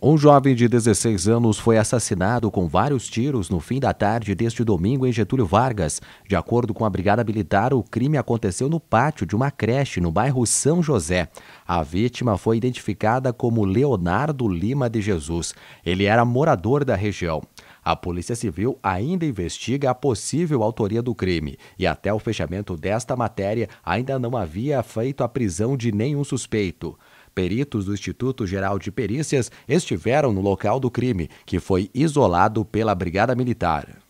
Um jovem de 16 anos foi assassinado com vários tiros no fim da tarde deste domingo em Getúlio Vargas. De acordo com a Brigada Militar, o crime aconteceu no pátio de uma creche no bairro São José. A vítima foi identificada como Leonardo Lima de Jesus. Ele era morador da região. A Polícia Civil ainda investiga a possível autoria do crime e, até o fechamento desta matéria, ainda não havia feito a prisão de nenhum suspeito peritos do Instituto Geral de Perícias estiveram no local do crime, que foi isolado pela Brigada Militar.